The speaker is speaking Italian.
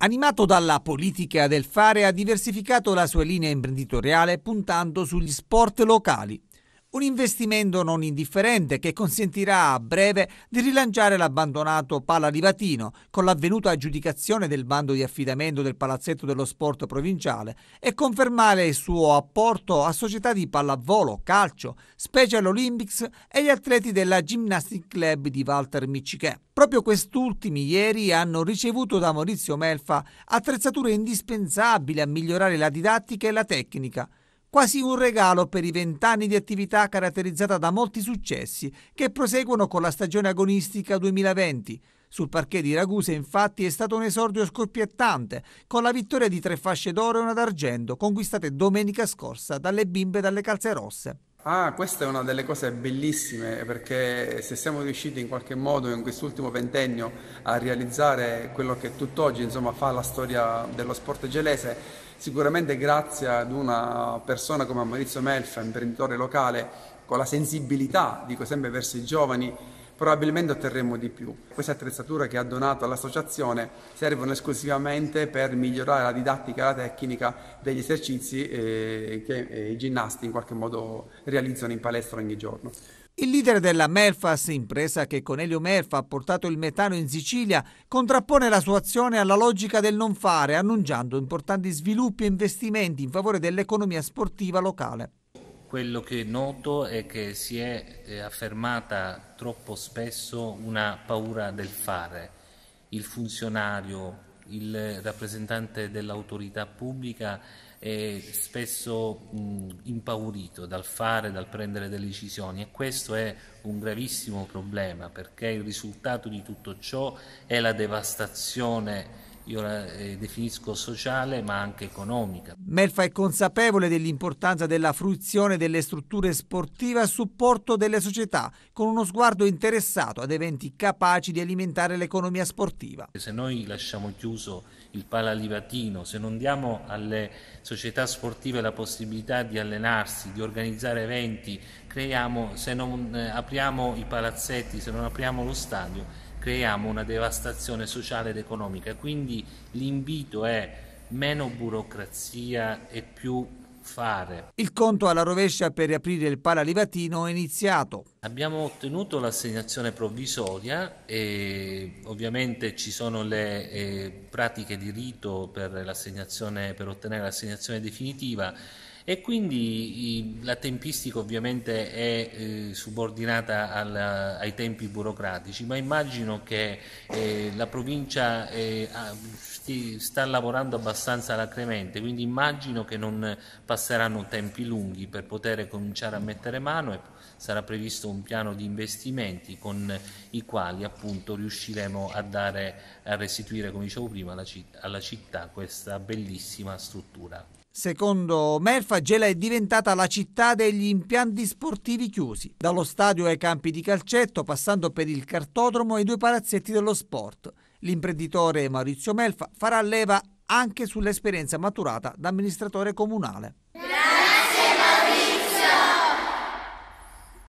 Animato dalla politica del fare, ha diversificato la sua linea imprenditoriale puntando sugli sport locali. Un investimento non indifferente che consentirà a breve di rilanciare l'abbandonato Pala Livatino con l'avvenuta aggiudicazione del bando di affidamento del Palazzetto dello Sport provinciale e confermare il suo apporto a società di pallavolo, calcio, Special Olympics e gli atleti della Gymnastic Club di Walter Michichè. Proprio quest'ultimi ieri hanno ricevuto da Maurizio Melfa attrezzature indispensabili a migliorare la didattica e la tecnica quasi un regalo per i vent'anni di attività caratterizzata da molti successi che proseguono con la stagione agonistica 2020. Sul parquet di Ragusa infatti è stato un esordio scoppiettante, con la vittoria di tre fasce d'oro e una d'argento, conquistate domenica scorsa dalle bimbe dalle calze rosse. Ah, questa è una delle cose bellissime perché se siamo riusciti in qualche modo in quest'ultimo ventennio a realizzare quello che tutt'oggi insomma, fa la storia dello sport gelese, sicuramente grazie ad una persona come Maurizio Melfa, imprenditore locale, con la sensibilità, dico sempre, verso i giovani, probabilmente otterremo di più. Queste attrezzature che ha donato all'associazione servono esclusivamente per migliorare la didattica e la tecnica degli esercizi eh, che eh, i ginnasti in qualche modo realizzano in palestra ogni giorno. Il leader della Melfas, impresa che con Elio Melfa ha portato il metano in Sicilia, contrappone la sua azione alla logica del non fare, annunciando importanti sviluppi e investimenti in favore dell'economia sportiva locale. Quello che noto è che si è eh, affermata troppo spesso una paura del fare. Il funzionario, il rappresentante dell'autorità pubblica è spesso mh, impaurito dal fare, dal prendere delle decisioni e questo è un gravissimo problema perché il risultato di tutto ciò è la devastazione io la eh, definisco sociale ma anche economica. Melfa è consapevole dell'importanza della fruizione delle strutture sportive a supporto delle società, con uno sguardo interessato ad eventi capaci di alimentare l'economia sportiva. Se noi lasciamo chiuso il palalivatino, se non diamo alle società sportive la possibilità di allenarsi, di organizzare eventi, creiamo, se non eh, apriamo i palazzetti, se non apriamo lo stadio, creiamo una devastazione sociale ed economica. Quindi l'invito è meno burocrazia e più fare. Il conto alla rovescia per riaprire il paralivatino è iniziato. Abbiamo ottenuto l'assegnazione provvisoria e ovviamente ci sono le eh, pratiche di rito per, per ottenere l'assegnazione definitiva e quindi la tempistica ovviamente è eh, subordinata al, ai tempi burocratici, ma immagino che eh, la provincia eh, sti, sta lavorando abbastanza lacrimente, quindi immagino che non passeranno tempi lunghi per poter cominciare a mettere mano e sarà previsto un piano di investimenti con i quali appunto riusciremo a, dare, a restituire, come dicevo prima, alla città questa bellissima struttura. Secondo Merfa, Gela è diventata la città degli impianti sportivi chiusi, dallo stadio ai campi di calcetto, passando per il cartodromo e i due palazzetti dello sport. L'imprenditore Maurizio Melfa farà leva anche sull'esperienza maturata da amministratore comunale.